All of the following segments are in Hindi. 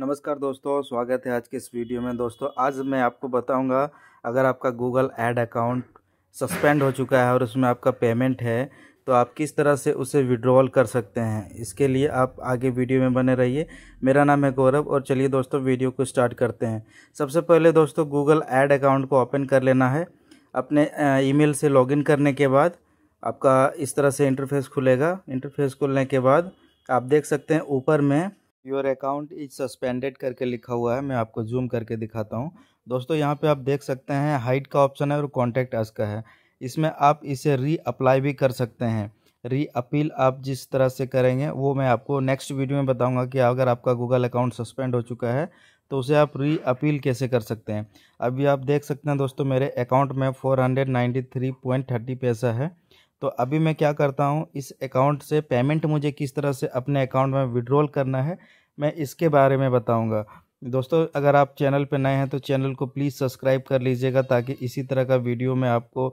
नमस्कार दोस्तों स्वागत है आज के इस वीडियो में दोस्तों आज मैं आपको बताऊंगा अगर आपका गूगल ऐड अकाउंट सस्पेंड हो चुका है और उसमें आपका पेमेंट है तो आप किस तरह से उसे विड्रॉल कर सकते हैं इसके लिए आप आगे वीडियो में बने रहिए मेरा नाम है गौरव और चलिए दोस्तों वीडियो को स्टार्ट करते हैं सबसे पहले दोस्तों गूगल ऐड अकाउंट को ओपन कर लेना है अपने ई से लॉगिन करने के बाद आपका इस तरह से इंटरफेस खुलेगा इंटरफेस खुलने के बाद आप देख सकते हैं ऊपर में योर अकाउंट इज सस्पेंडेड करके लिखा हुआ है मैं आपको जूम करके दिखाता हूँ दोस्तों यहाँ पे आप देख सकते हैं हाइट का ऑप्शन है और कॉन्टैक्ट अस का है इसमें आप इसे री अप्लाई भी कर सकते हैं री अपील आप जिस तरह से करेंगे वो मैं आपको नेक्स्ट वीडियो में बताऊंगा कि अगर आपका गूगल अकाउंट सस्पेंड हो चुका है तो उसे आप री अपील कैसे कर सकते हैं अभी आप देख सकते हैं दोस्तों मेरे अकाउंट में four hundred ninety three point thirty पैसा है तो अभी मैं क्या करता हूँ इस अकाउंट से पेमेंट मुझे किस तरह से अपने अकाउंट में विड्रॉल करना है मैं इसके बारे में बताऊँगा दोस्तों अगर आप चैनल पर नए हैं तो चैनल को प्लीज़ सब्सक्राइब कर लीजिएगा ताकि इसी तरह का वीडियो मैं आपको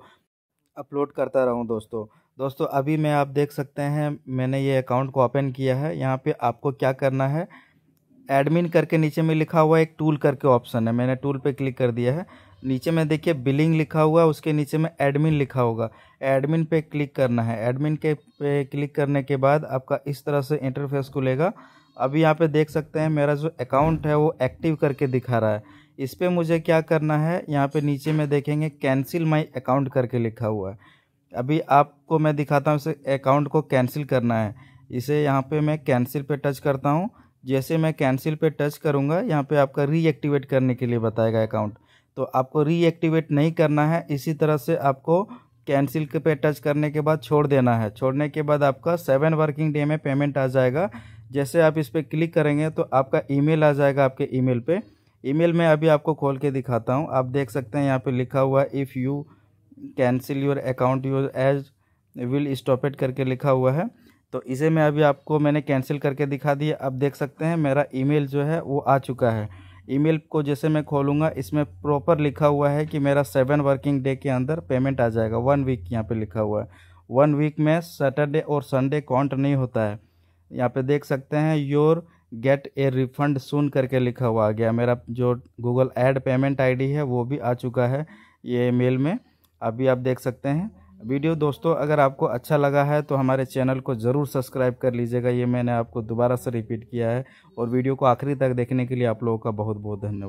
अपलोड करता रहूँ दोस्तों दोस्तों अभी मैं आप देख सकते हैं मैंने ये अकाउंट को ओपन किया है यहाँ पे आपको क्या करना है एडमिन करके नीचे में लिखा हुआ एक टूल करके ऑप्शन है मैंने टूल पे क्लिक कर दिया है नीचे में देखिए बिलिंग लिखा हुआ है उसके नीचे में एडमिन लिखा होगा एडमिन पे क्लिक करना है एडमिन के पे क्लिक करने के बाद आपका इस तरह से इंटरफेस खुलेगा अभी यहाँ पे देख सकते हैं मेरा जो अकाउंट है वो एक्टिव करके दिखा रहा है इस पर मुझे क्या करना है यहाँ पर नीचे में देखेंगे कैंसिल माई अकाउंट करके लिखा हुआ है अभी आपको मैं दिखाता हूँ इसे अकाउंट को कैंसिल करना है इसे यहाँ पर मैं कैंसिल पर टच करता हूँ जैसे मैं कैंसिल पे टच करूँगा यहाँ पे आपका रीएक्टिवेट करने के लिए बताएगा अकाउंट तो आपको रीएक्टिवेट नहीं करना है इसी तरह से आपको कैंसिल पे टच करने के बाद छोड़ देना है छोड़ने के बाद आपका सेवन वर्किंग डे में पेमेंट आ जाएगा जैसे आप इस पर क्लिक करेंगे तो आपका ईमेल आ जाएगा आपके ईमेल पे ईमेल में अभी आपको खोल के दिखाता हूँ आप देख सकते हैं यहाँ पे लिखा हुआ है if you cancel your account usage will stop it करके लिखा हुआ है तो इसे मैं अभी आपको मैंने कैंसिल करके दिखा दिया अब देख सकते हैं मेरा ईमेल जो है वो आ चुका है ईमेल को जैसे मैं खोलूँगा इसमें प्रॉपर लिखा हुआ है कि मेरा सेवन वर्किंग डे के अंदर पेमेंट आ जाएगा वन वीक यहाँ पे लिखा हुआ है वन वीक में सैटरडे और संडे काउंट नहीं होता है यहाँ पे देख सकते हैं your get a refund soon करके लिखा हुआ आ गया मेरा जो गूगल एड पेमेंट आई है वो भी आ चुका है ये मेल में अभी आप देख सकते हैं वीडियो दोस्तों अगर आपको अच्छा लगा है तो हमारे चैनल को ज़रूर सब्सक्राइब कर लीजिएगा ये मैंने आपको दोबारा से रिपीट किया है और वीडियो को आखिरी तक देखने के लिए आप लोगों का बहुत बहुत धन्यवाद